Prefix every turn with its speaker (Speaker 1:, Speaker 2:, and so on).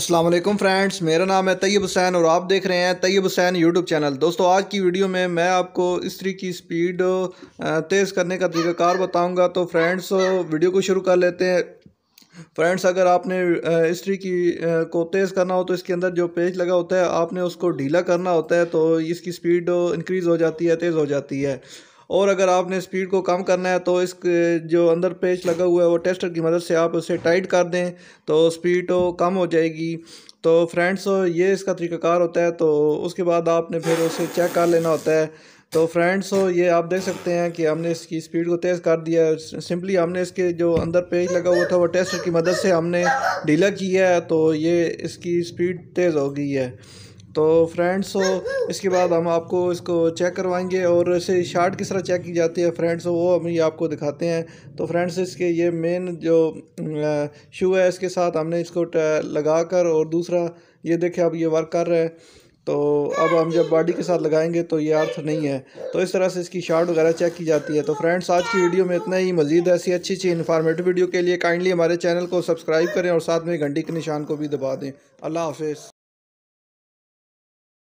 Speaker 1: Aslam friends मेरा नाम है तैयब हुसैन और आप देख रहे हैं तैयब हुसैन यूट्यूब चैनल दोस्तों आज की वीडियो में मैं आपको इस्त्री की स्पीड तेज़ करने का तरीकाकार बताऊंगा तो फ्रेंड्स वीडियो को शुरू कर लेते हैं फ्रेंड्स अगर आपने इस्त्री की को तेज़ करना हो तो इसके अंदर जो पेज लगा होता है आपने उसको ढीला करना होता है तो इसकी स्पीड इंक्रीज़ हो जाती है तेज़ हो जाती है और अगर आपने स्पीड को कम करना है तो इस जो अंदर पेच लगा हुआ है वो टेस्टर की मदद से आप उसे टाइट कर दें तो स्पीड तो कम हो जाएगी तो फ्रेंड्स ये इसका तरीक़ाकार होता है तो उसके बाद आपने फिर उसे चेक कर लेना होता है तो फ्रेंड्स ये आप देख सकते हैं कि हमने इसकी स्पीड को तेज़ कर दिया है सिंपली हमने इसके जो अंदर पेज लगा हुआ था वो टेस्टर की मदद से हमने ढीला किया है तो ये इसकी स्पीड तेज़ हो गई है तो फ्रेंड्स इसके बाद हम आपको इसको चेक करवाएंगे और इसे शार्ट किस तरह चेक की जाती है फ्रेंड्स वो हम ये आपको दिखाते हैं तो फ्रेंड्स इसके ये मेन जो शू है इसके साथ हमने इसको लगा कर और दूसरा ये देखे अब ये वर्क कर रहा है तो अब हम जब बॉडी के साथ लगाएंगे तो ये अर्थ नहीं है तो इस तरह से इसकी शार्ट वगैरह चेक की जाती है तो फ्रेंड्स आज की वीडियो में इतना ही मजीद ऐसी अच्छी अच्छी इन्फॉर्मेटिव वीडियो के लिए काइंडली हमारे चैनल को सब्सक्राइब करें और साथ में घंटी के निशान को भी दबा दें अल्लाह हाफिज़